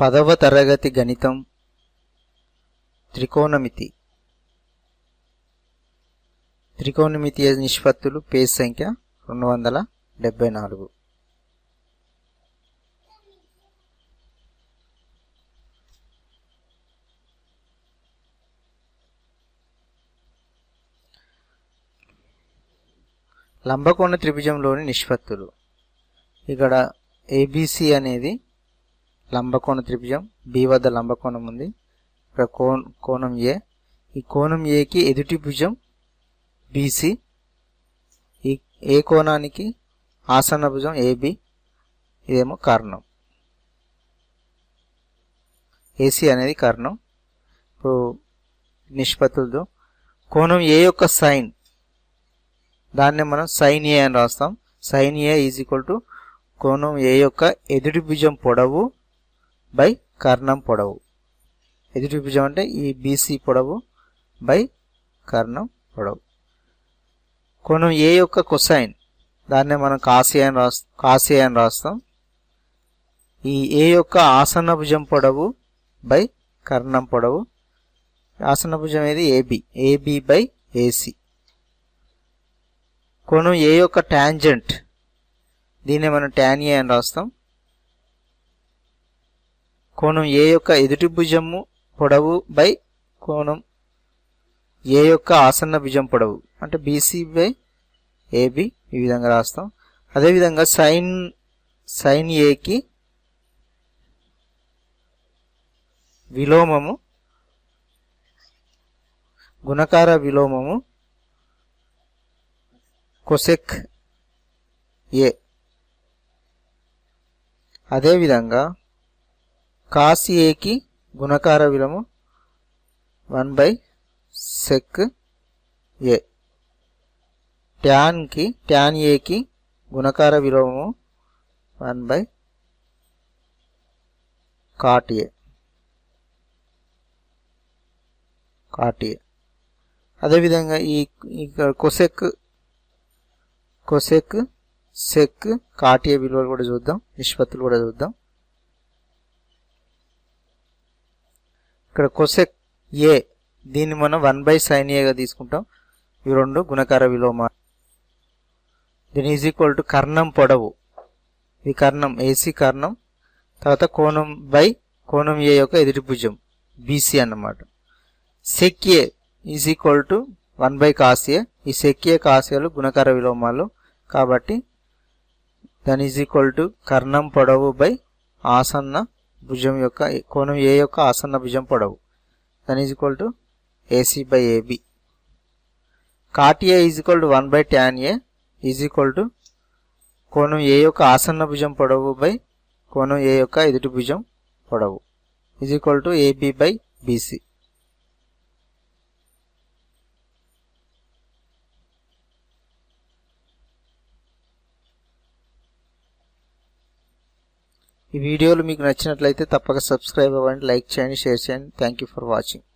పదవ తరగతి గణితం త్రికోణమితి త్రికోణమితి నిష్పత్తులు పేజ్ సంఖ్య రెండు వందల డెబ్బై నాలుగు లంబకోణ త్రిభుజంలోని నిష్పత్తులు ఇక్కడ ఏబిసి అనేది లంబకోణ త్రిభుజం బి వద్ద లంబకోణం ఉంది ఇక్కడ కోణం ఏ ఈ కోణం ఏకి ఎదుటి భుజం బీసీ ఈ ఏ కోణానికి ఆసన భుజం ఏబి ఇదేమో కారణం ఏసీ అనేది కారణం ఇప్పుడు నిష్పత్తులతో కోణం ఏ యొక్క సైన్ దాన్నే మనం సైన్ ఏ అని రాస్తాం sine A is equal to కోణం ఏ యొక్క ఎదుటి భుజం పొడవు బై కర్ణం పొడవు ఎదుటి భుజం అంటే ఈ బీసీ పొడవు బై కర్ణం పొడవు కోణం ఏ యొక్క కొసైన్ దాన్నే మనం కాసియా అని రాస్తాం కాసియా అని రాస్తాం ఈ ఏ యొక్క ఆసన భుజం పొడవు బై కర్ణం పొడవు ఆసన భుజం ఏది ఏబి ఏబి బై ఏసి కోణం ఏ యొక్క ట్యాంజెంట్ దీన్నే మనం ట్యాన్ఏ అని రాస్తాం కోణం ఏ యొక్క ఎదుటి భుజము పొడవు బై కోణం ఏ యొక్క ఆసన్న భుజం పొడవు అంటే బీసీ బై ఏబి ఈ విధంగా రాస్తాం అదేవిధంగా సైన్ సైన్ ఏకి విలోమము గుణకార విలోమము కొసెక్ ఏ అదేవిధంగా కాసి ఏకి గుణకార విలము వన్ బై సెక్ ఏ ట్యాన్కి ట్యాన్ ఏకి గుణకార విలోమము one by cot A cot A అదేవిధంగా ఈ cosec cosec sec cot A విలువలు కూడా చూద్దాం నిష్పత్తులు కూడా చూద్దాం ఇక్కడ కొసెక్ ఏ దీన్ని మనం వన్ బై సైన్ ఏగా తీసుకుంటాం ఈ రెండు గుణకార విలోమ దీని ఈజ్ ఈక్వల్ టు కర్ణం పొడవు ఈ కర్ణం ఏసీ కర్ణం తర్వాత కోణం బై కోణం ఏ యొక్క ఎదుటి భుజం బీసీ అన్నమాట sec A is equal to one by కాసియా ఈ ఏ కాసియాలు గుణకార విలోమాలు కాబట్టి దాని ఈజ్ ఈక్వల్ టు కర్ణం పొడవు బై ఆసన్న భుజం యొక్క కోణం ఏ యొక్క ఆసన్న భుజం పొడవు then is equal to AC by AB cot A is equal to one by tan A is equal to కోణం ఏ యొక్క ఆసన్న భుజం పొడవు బై కోణం ఏ యొక్క ఎదుటి భుజం పొడవు is equal to A B by B వీడియోలు మీకు నచ్చినట్లయితే తప్పక సబ్స్క్రైబ్ అవ్వండి లైక్ చేయండి షేర్ చేయండి థ్యాంక్ ఫర్ వాచింగ్